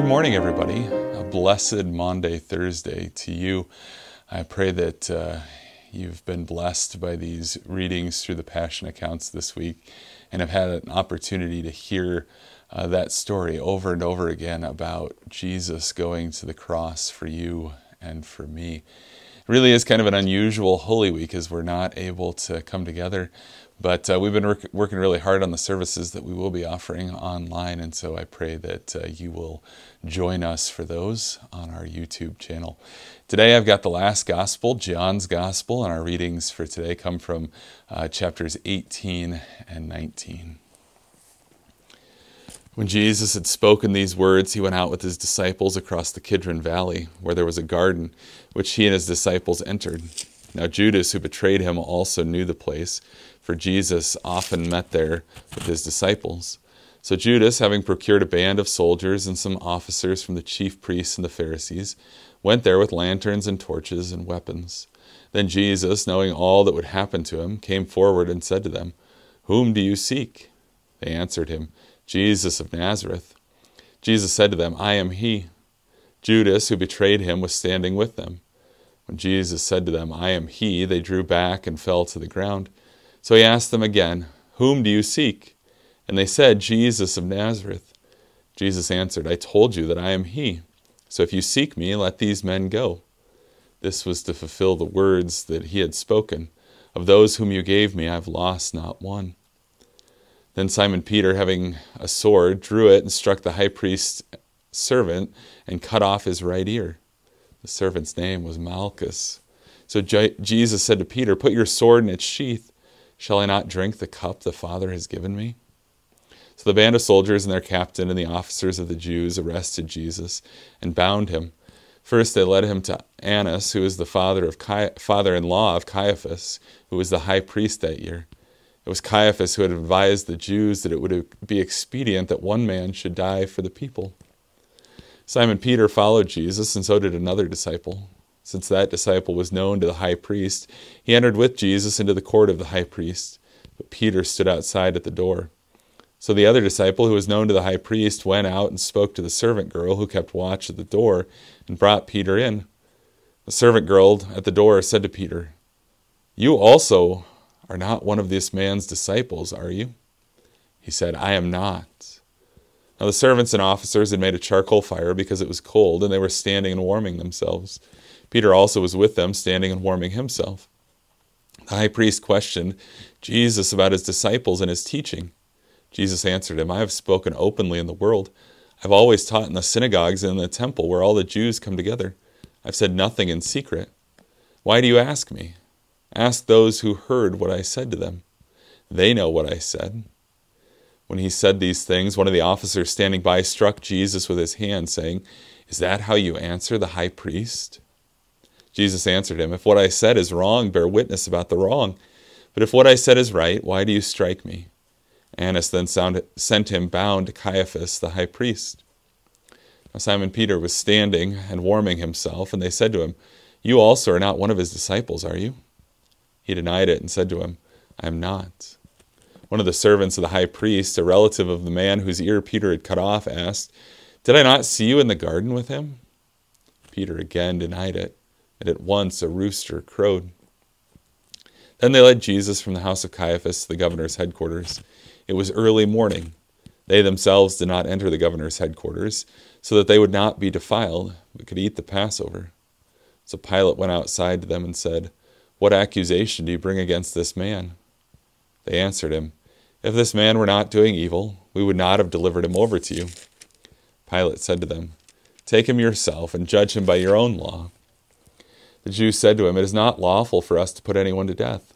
Good morning, everybody. A blessed Monday, Thursday to you. I pray that uh, you've been blessed by these readings through the Passion accounts this week and have had an opportunity to hear uh, that story over and over again about Jesus going to the cross for you and for me. It really is kind of an unusual Holy Week as we're not able to come together but uh, we've been working really hard on the services that we will be offering online, and so I pray that uh, you will join us for those on our YouTube channel. Today I've got the last gospel, John's gospel, and our readings for today come from uh, chapters 18 and 19. When Jesus had spoken these words, he went out with his disciples across the Kidron Valley, where there was a garden, which he and his disciples entered. Now, Judas, who betrayed him, also knew the place, for Jesus often met there with his disciples. So Judas, having procured a band of soldiers and some officers from the chief priests and the Pharisees, went there with lanterns and torches and weapons. Then Jesus, knowing all that would happen to him, came forward and said to them, Whom do you seek? They answered him, Jesus of Nazareth. Jesus said to them, I am he. Judas, who betrayed him, was standing with them. When Jesus said to them, I am he, they drew back and fell to the ground. So he asked them again, Whom do you seek? And they said, Jesus of Nazareth. Jesus answered, I told you that I am he. So if you seek me, let these men go. This was to fulfill the words that he had spoken Of those whom you gave me, I've lost not one. Then Simon Peter, having a sword, drew it and struck the high priest's servant and cut off his right ear. The servant's name was Malchus. So Jesus said to Peter, Put your sword in its sheath. Shall I not drink the cup the Father has given me? So the band of soldiers and their captain and the officers of the Jews arrested Jesus and bound him. First, they led him to Annas, who was the father of father-in-law of Caiaphas, who was the high priest that year. It was Caiaphas who had advised the Jews that it would be expedient that one man should die for the people. Simon Peter followed Jesus, and so did another disciple. Since that disciple was known to the high priest, he entered with Jesus into the court of the high priest. But Peter stood outside at the door. So the other disciple, who was known to the high priest, went out and spoke to the servant girl who kept watch at the door and brought Peter in. The servant girl at the door said to Peter, You also are not one of this man's disciples, are you? He said, I am not. Now the servants and officers had made a charcoal fire because it was cold, and they were standing and warming themselves. Peter also was with them, standing and warming himself. The high priest questioned Jesus about his disciples and his teaching. Jesus answered him, I have spoken openly in the world. I've always taught in the synagogues and in the temple where all the Jews come together. I've said nothing in secret. Why do you ask me? Ask those who heard what I said to them. They know what I said. When he said these things, one of the officers standing by struck Jesus with his hand, saying, Is that how you answer the high priest? Jesus answered him, If what I said is wrong, bear witness about the wrong. But if what I said is right, why do you strike me? Annas then sound, sent him bound to Caiaphas the high priest. Now Simon Peter was standing and warming himself, and they said to him, You also are not one of his disciples, are you? He denied it and said to him, I am not. One of the servants of the high priest, a relative of the man whose ear Peter had cut off, asked, Did I not see you in the garden with him? Peter again denied it, and at once a rooster crowed. Then they led Jesus from the house of Caiaphas to the governor's headquarters. It was early morning. They themselves did not enter the governor's headquarters, so that they would not be defiled, but could eat the Passover. So Pilate went outside to them and said, What accusation do you bring against this man? They answered him, if this man were not doing evil, we would not have delivered him over to you. Pilate said to them, Take him yourself and judge him by your own law. The Jews said to him, It is not lawful for us to put anyone to death.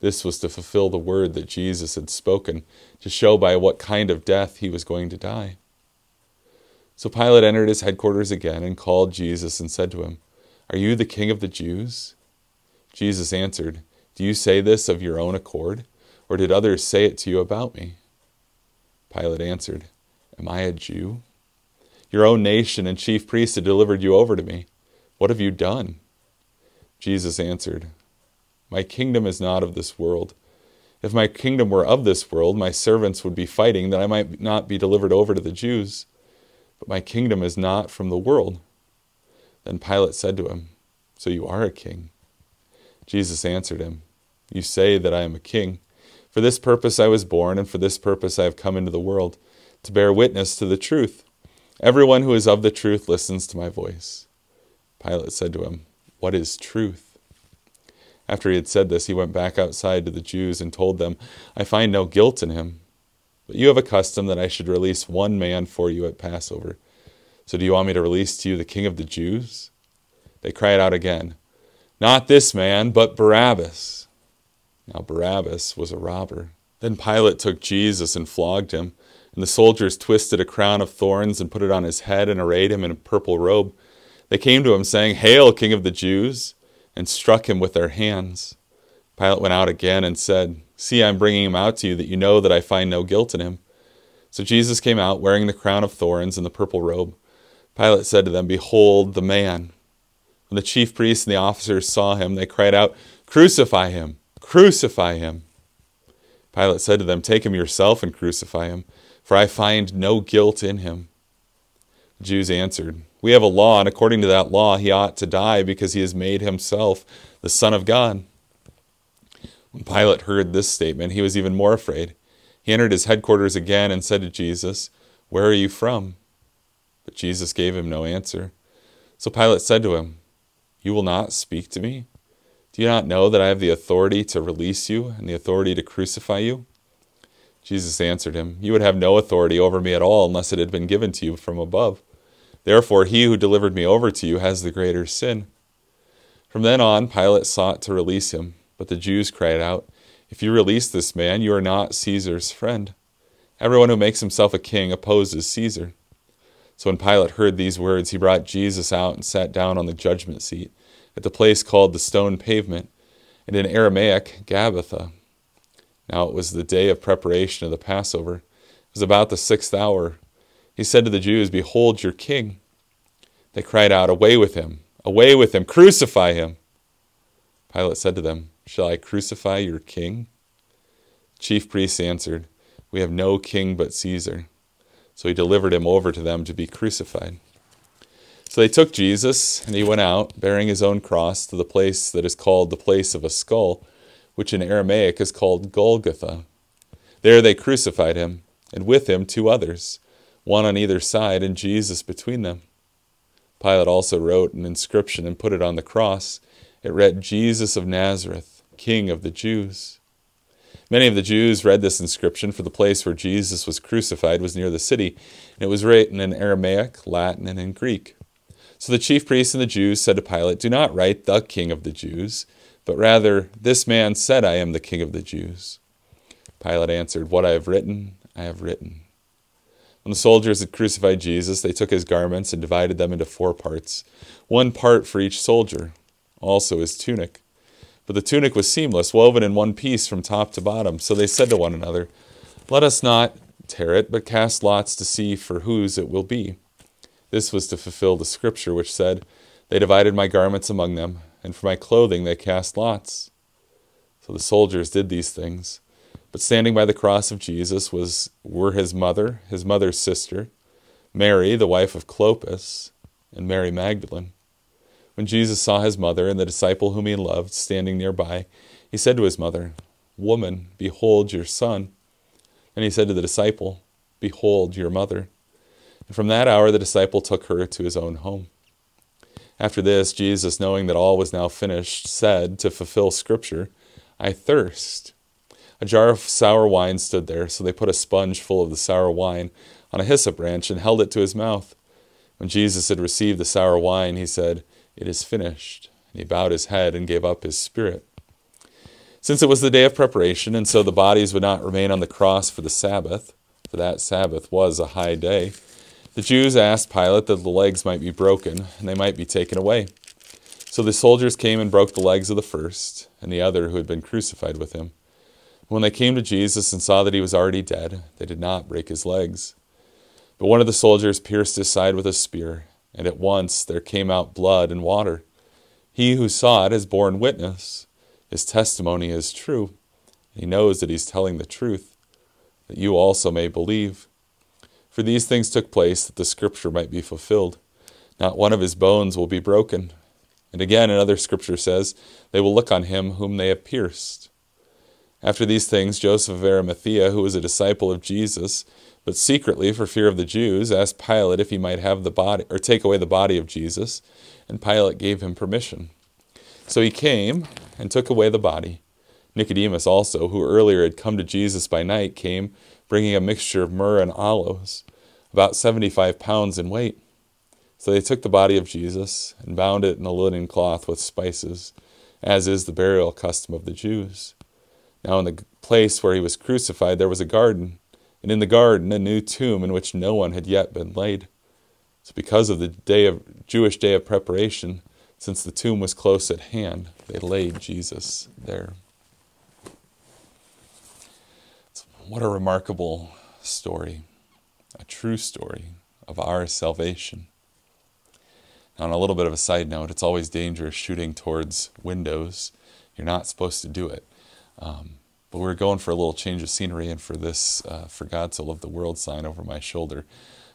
This was to fulfill the word that Jesus had spoken, to show by what kind of death he was going to die. So Pilate entered his headquarters again and called Jesus and said to him, Are you the king of the Jews? Jesus answered, Do you say this of your own accord? or did others say it to you about me? Pilate answered, Am I a Jew? Your own nation and chief priests have delivered you over to me. What have you done? Jesus answered, My kingdom is not of this world. If my kingdom were of this world, my servants would be fighting that I might not be delivered over to the Jews. But my kingdom is not from the world. Then Pilate said to him, So you are a king? Jesus answered him, You say that I am a king. For this purpose I was born, and for this purpose I have come into the world, to bear witness to the truth. Everyone who is of the truth listens to my voice. Pilate said to him, What is truth? After he had said this, he went back outside to the Jews and told them, I find no guilt in him. But you have a custom that I should release one man for you at Passover. So do you want me to release to you the king of the Jews? They cried out again, Not this man, but Barabbas. Now Barabbas was a robber. Then Pilate took Jesus and flogged him, and the soldiers twisted a crown of thorns and put it on his head and arrayed him in a purple robe. They came to him, saying, Hail, King of the Jews! and struck him with their hands. Pilate went out again and said, See, I am bringing him out to you, that you know that I find no guilt in him. So Jesus came out, wearing the crown of thorns and the purple robe. Pilate said to them, Behold the man. When the chief priests and the officers saw him, they cried out, Crucify him! Crucify him. Pilate said to them, Take him yourself and crucify him, for I find no guilt in him. The Jews answered, We have a law, and according to that law he ought to die because he has made himself the Son of God. When Pilate heard this statement, he was even more afraid. He entered his headquarters again and said to Jesus, Where are you from? But Jesus gave him no answer. So Pilate said to him, You will not speak to me? Do you not know that I have the authority to release you and the authority to crucify you? Jesus answered him, You would have no authority over me at all unless it had been given to you from above. Therefore, he who delivered me over to you has the greater sin. From then on, Pilate sought to release him, but the Jews cried out, If you release this man, you are not Caesar's friend. Everyone who makes himself a king opposes Caesar. So when Pilate heard these words, he brought Jesus out and sat down on the judgment seat at the place called the Stone Pavement, and in Aramaic, Gabbatha. Now it was the day of preparation of the Passover. It was about the sixth hour. He said to the Jews, Behold your king. They cried out, Away with him! Away with him! Crucify him! Pilate said to them, Shall I crucify your king? Chief priests answered, We have no king but Caesar. So he delivered him over to them to be crucified. So they took Jesus, and he went out, bearing his own cross, to the place that is called the place of a skull, which in Aramaic is called Golgotha. There they crucified him, and with him two others, one on either side, and Jesus between them. Pilate also wrote an inscription and put it on the cross. It read, Jesus of Nazareth, King of the Jews. Many of the Jews read this inscription, for the place where Jesus was crucified was near the city, and it was written in Aramaic, Latin, and in Greek. So the chief priests and the Jews said to Pilate, Do not write, 'The King of the Jews, but rather, 'This man said, I am the King of the Jews. Pilate answered, What I have written, I have written. When the soldiers had crucified Jesus, they took his garments and divided them into four parts, one part for each soldier, also his tunic. But the tunic was seamless, woven in one piece from top to bottom. So they said to one another, Let us not tear it, but cast lots to see for whose it will be this was to fulfill the scripture which said, They divided my garments among them, and for my clothing they cast lots. So the soldiers did these things. But standing by the cross of Jesus was were his mother, his mother's sister, Mary, the wife of Clopas, and Mary Magdalene. When Jesus saw his mother and the disciple whom he loved standing nearby, he said to his mother, Woman, behold your son. And he said to the disciple, Behold your mother. And from that hour, the disciple took her to his own home. After this, Jesus, knowing that all was now finished, said, to fulfill Scripture, I thirst. A jar of sour wine stood there, so they put a sponge full of the sour wine on a hyssop branch and held it to his mouth. When Jesus had received the sour wine, he said, It is finished. And he bowed his head and gave up his spirit. Since it was the day of preparation, and so the bodies would not remain on the cross for the Sabbath, for that Sabbath was a high day, the Jews asked Pilate that the legs might be broken, and they might be taken away. So the soldiers came and broke the legs of the first, and the other who had been crucified with him. When they came to Jesus and saw that he was already dead, they did not break his legs. But one of the soldiers pierced his side with a spear, and at once there came out blood and water. He who saw it has borne witness. His testimony is true. He knows that he's telling the truth, that you also may believe. For these things took place that the scripture might be fulfilled. Not one of his bones will be broken. And again, another scripture says, They will look on him whom they have pierced. After these things, Joseph of Arimathea, who was a disciple of Jesus, but secretly for fear of the Jews, asked Pilate if he might have the body or take away the body of Jesus, and Pilate gave him permission. So he came and took away the body. Nicodemus also, who earlier had come to Jesus by night, came, bringing a mixture of myrrh and aloes, about 75 pounds in weight. So they took the body of Jesus and bound it in a linen cloth with spices, as is the burial custom of the Jews. Now, in the place where he was crucified, there was a garden, and in the garden a new tomb in which no one had yet been laid. So, because of the day of, Jewish day of preparation, since the tomb was close at hand, they laid Jesus there. What a remarkable story, a true story of our salvation. Now, on a little bit of a side note, it's always dangerous shooting towards windows. You're not supposed to do it. Um, but we are going for a little change of scenery and for this, uh, for God so Love the world sign over my shoulder.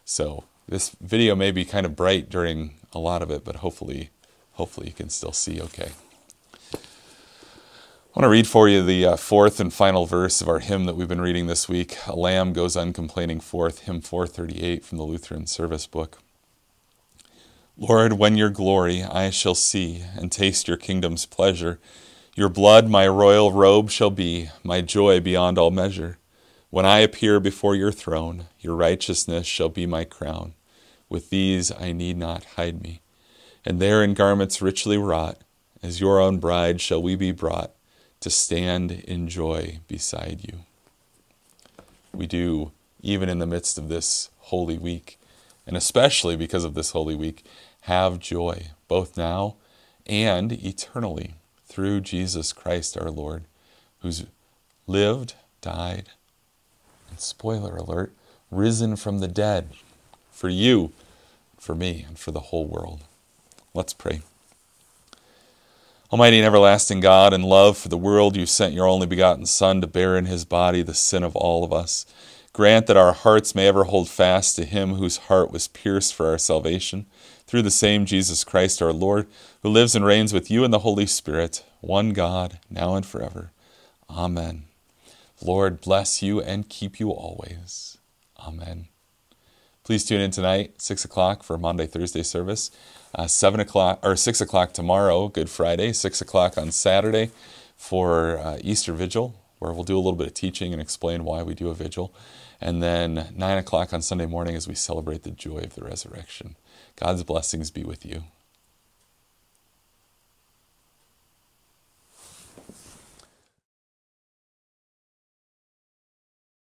So this video may be kind of bright during a lot of it, but hopefully, hopefully you can still see okay. I want to read for you the uh, fourth and final verse of our hymn that we've been reading this week. A lamb goes uncomplaining forth, hymn 438 from the Lutheran Service Book. Lord, when your glory I shall see and taste your kingdom's pleasure, your blood my royal robe shall be, my joy beyond all measure. When I appear before your throne, your righteousness shall be my crown. With these I need not hide me. And there in garments richly wrought, as your own bride shall we be brought to stand in joy beside you. We do, even in the midst of this Holy Week, and especially because of this Holy Week, have joy, both now and eternally, through Jesus Christ our Lord, who's lived, died, and spoiler alert, risen from the dead for you, for me, and for the whole world. Let's pray. Almighty and everlasting God, in love for the world, you sent your only begotten Son to bear in his body the sin of all of us. Grant that our hearts may ever hold fast to him whose heart was pierced for our salvation, through the same Jesus Christ our Lord, who lives and reigns with you in the Holy Spirit, one God, now and forever. Amen. Lord bless you and keep you always. Amen. Please tune in tonight, six o'clock for Monday Thursday service, uh, seven o'clock or six o'clock tomorrow, Good Friday, six o'clock on Saturday for uh, Easter Vigil, where we'll do a little bit of teaching and explain why we do a vigil, and then nine o'clock on Sunday morning as we celebrate the joy of the resurrection. God's blessings be with you.